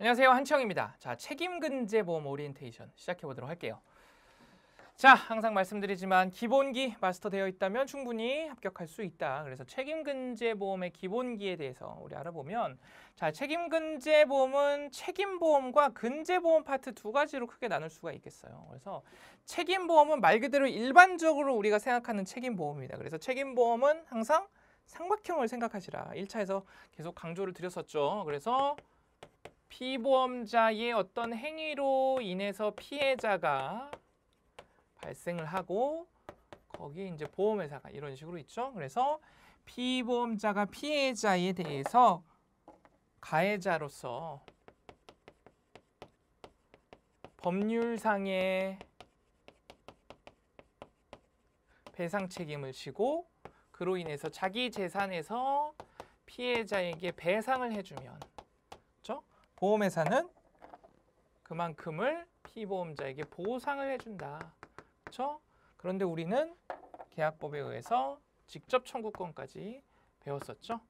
안녕하세요 한치영입니다 자 책임근제보험 오리엔테이션 시작해 보도록 할게요 자 항상 말씀드리지만 기본기 마스터되어 있다면 충분히 합격할 수 있다 그래서 책임근제보험의 기본기에 대해서 우리 알아보면 자 책임근제보험은 책임보험과 근제보험 파트 두 가지로 크게 나눌 수가 있겠어요 그래서 책임보험은 말 그대로 일반적으로 우리가 생각하는 책임보험입니다 그래서 책임보험은 항상 삼각형을 생각하시라 일차에서 계속 강조를 드렸었죠 그래서 피보험자의 어떤 행위로 인해서 피해자가 발생을 하고 거기에 이제 보험회사가 이런 식으로 있죠. 그래서 피보험자가 피해자에 대해서 가해자로서 법률상의 배상 책임을 지고 그로 인해서 자기 재산에서 피해자에게 배상을 해주면 보험회사는 그만큼을 피보험자에게 보상을 해준다. 그렇죠? 그런데 우리는 계약법에 의해서 직접 청구권까지 배웠었죠.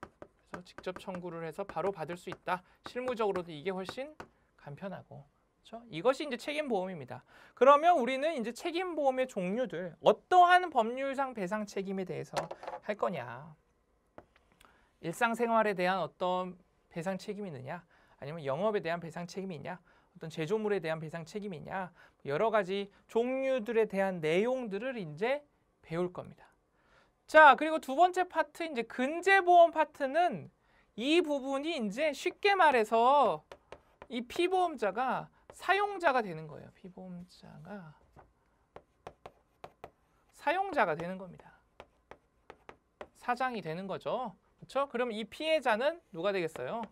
그래서 직접 청구를 해서 바로 받을 수 있다. 실무적으로도 이게 훨씬 간편하고 그렇죠? 이것이 이제 책임보험입니다. 그러면 우리는 이제 책임보험의 종류들 어떠한 법률상 배상 책임에 대해서 할 거냐 일상생활에 대한 어떤 배상 책임이 있느냐 아니면 영업에 대한 배상 책임이 있냐? 어떤 제조물에 대한 배상 책임이 있냐? 여러 가지 종류들에 대한 내용들을 이제 배울 겁니다. 자, 그리고 두 번째 파트 이제 근제 보험 파트는 이 부분이 이제 쉽게 말해서 이 피보험자가 사용자가 되는 거예요. 피보험자가 사용자가 되는 겁니다. 사장이 되는 거죠. 그렇죠? 그럼 이 피해자는 누가 되겠어요?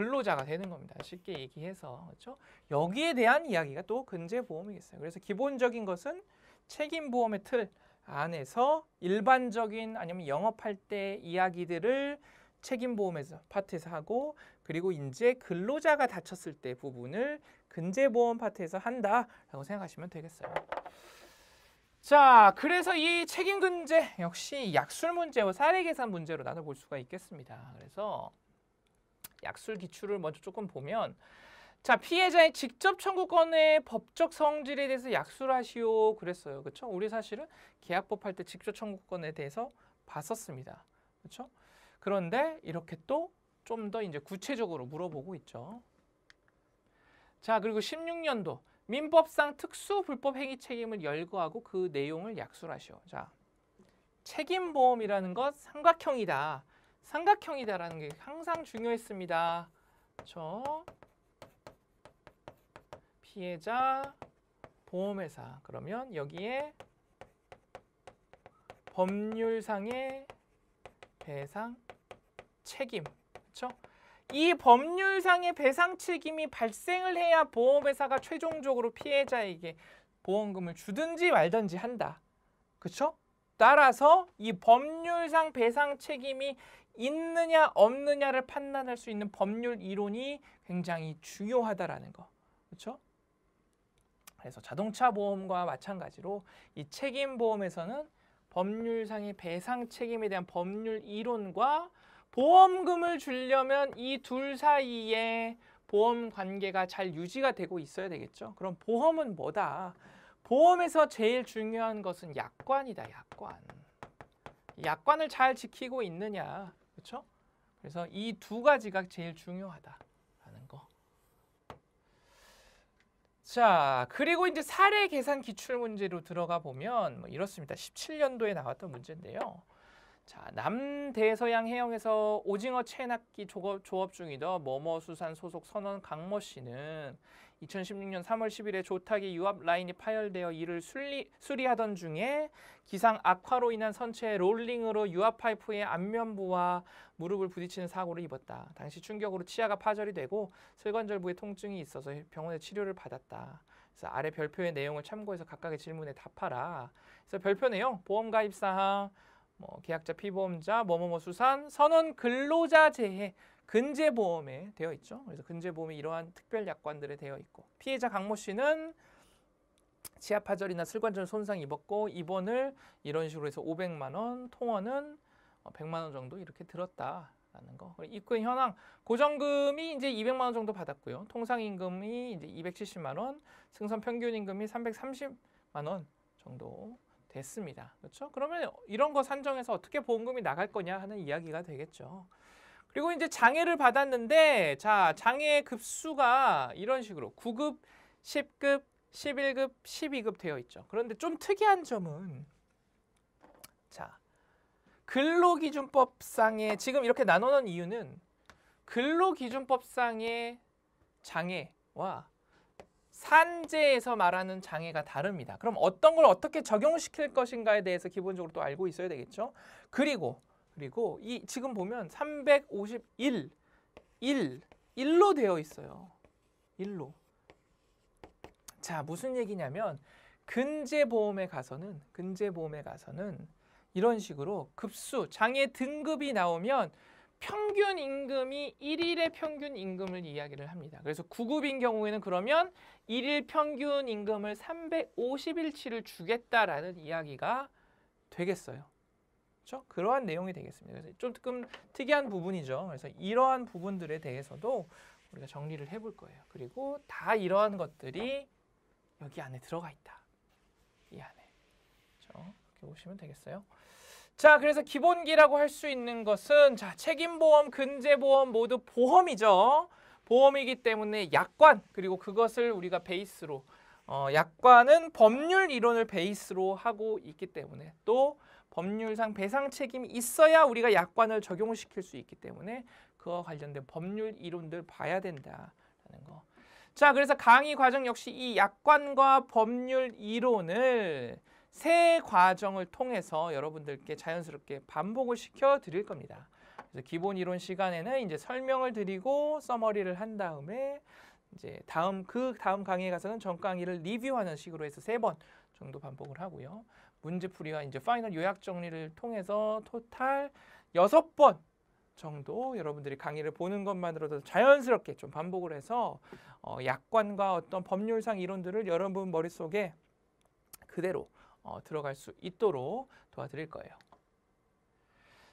근로자가 되는 겁니다. 쉽게 얘기해서 그렇죠? 여기에 대한 이야기가 또 근제보험이겠어요. 그래서 기본적인 것은 책임보험의 틀 안에서 일반적인 아니면 영업할 때 이야기들을 책임보험에서 파트에서 하고 그리고 이제 근로자가 다쳤을 때 부분을 근제보험 파트에서 한다라고 생각하시면 되겠어요. 자, 그래서 이 책임근제 역시 약술 문제와 사례 계산 문제로 나눠볼 수가 있겠습니다. 그래서 약술 기출을 먼저 조금 보면 자 피해자의 직접 청구권의 법적 성질에 대해서 약술하시오 그랬어요. 그렇죠? 우리 사실은 계약법 할 때 직접 청구권에 대해서 봤었습니다. 그렇죠? 그런데 이렇게 또 좀 더 이제 구체적으로 물어보고 있죠. 자 그리고 16년도 민법상 특수 불법 행위 책임을 열거하고 그 내용을 약술하시오. 자 책임보험이라는 것 삼각형이다. 삼각형이다라는 게 항상 중요했습니다. 저 피해자 보험회사 그러면 여기에 법률상의 배상 책임 그렇죠? 이 법률상의 배상 책임이 발생을 해야 보험회사가 최종적으로 피해자에게 보험금을 주든지 말든지 한다. 그렇죠? 따라서 이 법률상 배상 책임이 있느냐 없느냐를 판단할 수 있는 법률 이론이 굉장히 중요하다라는 거. 그렇죠? 그래서 자동차 보험과 마찬가지로 이 책임 보험에서는 법률상의 배상 책임에 대한 법률 이론과 보험금을 주려면 이 둘 사이에 보험 관계가 잘 유지가 되고 있어야 되겠죠. 그럼 보험은 뭐다? 보험에서 제일 중요한 것은 약관이다, 약관. 약관을 잘 지키고 있느냐. 그렇죠? 그래서 이 두 가지가 제일 중요하다라는 거. 자, 그리고 이제 사례 계산 기출 문제로 들어가 보면 뭐 이렇습니다. 17년도에 나왔던 문제인데요. 자, 남대서양 해역에서 오징어 체납기 조업, 조업 중이던 머머 수산 소속 선원 강모 씨는 2016년 3월 10일에 조탁의 유압 라인이 파열되어 이를 수리, 수리하던 중에 기상 악화로 인한 선체의 롤링으로 유압 파이프의 안면부와 무릎을 부딪히는 사고를 입었다. 당시 충격으로 치아가 파절이 되고 슬관절부에 통증이 있어서 병원에 치료를 받았다. 그래서 아래 별표의 내용을 참고해서 각각의 질문에 답하라. 그래서 별표 내용, 보험 가입 사항, 뭐 계약자 피보험자 뭐뭐뭐 수산 선원 근로자 재해 근제보험에 되어 있죠. 그래서 근제보험이 이러한 특별 약관들에 되어 있고 피해자 강모 씨는 치아 파절이나 슬관절 손상 입었고 입원을 이런 식으로 해서 500만 원, 통원은 100만 어, 원 정도 이렇게 들었다라는 거. 입금 현황 고정금이 이제 200만 원 정도 받았고요. 통상 임금이 이제 270만 원, 승선 평균 임금이 330만 원 정도 됐습니다. 그렇죠? 그러면 이런 거 산정해서 어떻게 보험금이 나갈 거냐 하는 이야기가 되겠죠. 그리고 이제 장애를 받았는데 자 장애 급수가 이런 식으로 9급, 10급, 11급, 12급 되어 있죠. 그런데 좀 특이한 점은 자 근로기준법상의 지금 이렇게 나눠놓 이유는 근로기준법상의 장애와 산재에서 말하는 장애가 다릅니다. 그럼 어떤 걸 어떻게 적용시킬 것인가에 대해서 기본적으로 또 알고 있어야 되겠죠. 그리고 그리고 이 지금 보면 351 1 1로 되어 있어요. 1로. 자, 무슨 얘기냐면 근제 보험에 가서는 근제 보험에 가서는 이런 식으로 급수 장애 등급이 나오면 평균 임금이 1일의 평균 임금을 이야기를 합니다. 그래서 9급인 경우에는 그러면 1일 평균 임금을 3 5 0일치를 주겠다라는 이야기가 되겠어요. 그렇죠? 그러한 내용이 되겠습니다. 그래서 좀 조금 특이한 부분이죠. 그래서 이러한 부분들에 대해서도 우리가 정리를 해볼 거예요. 그리고 다 이러한 것들이 여기 안에 들어가 있다. 이 안에. 그렇죠? 이렇게 보시면 되겠어요. 자, 그래서 기본기라고 할 수 있는 것은 자, 책임보험, 근제보험 모두 보험이죠. 보험이기 때문에 약관, 그리고 그것을 우리가 베이스로 어, 약관은 법률 이론을 베이스로 하고 있기 때문에 또 법률상 배상 책임이 있어야 우리가 약관을 적용시킬 수 있기 때문에 그와 관련된 법률 이론들 봐야 된다는 거. 자, 그래서 강의 과정 역시 이 약관과 법률 이론을 세 과정을 통해서 여러분들께 자연스럽게 반복을 시켜 드릴 겁니다. 그래서 기본 이론 시간에는 이제 설명을 드리고 서머리를 한 다음에 이제 다음 그 다음 강의에 가서는 전 강의를 리뷰하는 식으로 해서 세 번 정도 반복을 하고요. 문제풀이와 이제 파이널 요약 정리를 통해서 토탈 여섯 번 정도 여러분들이 강의를 보는 것만으로도 자연스럽게 좀 반복을 해서 어, 약관과 어떤 법률상 이론들을 여러분 머릿속에 그대로 어, 들어갈 수 있도록 도와드릴 거예요.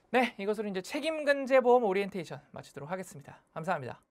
네, 이것으로 이제 책임근제보험 오리엔테이션 마치도록 하겠습니다. 감사합니다.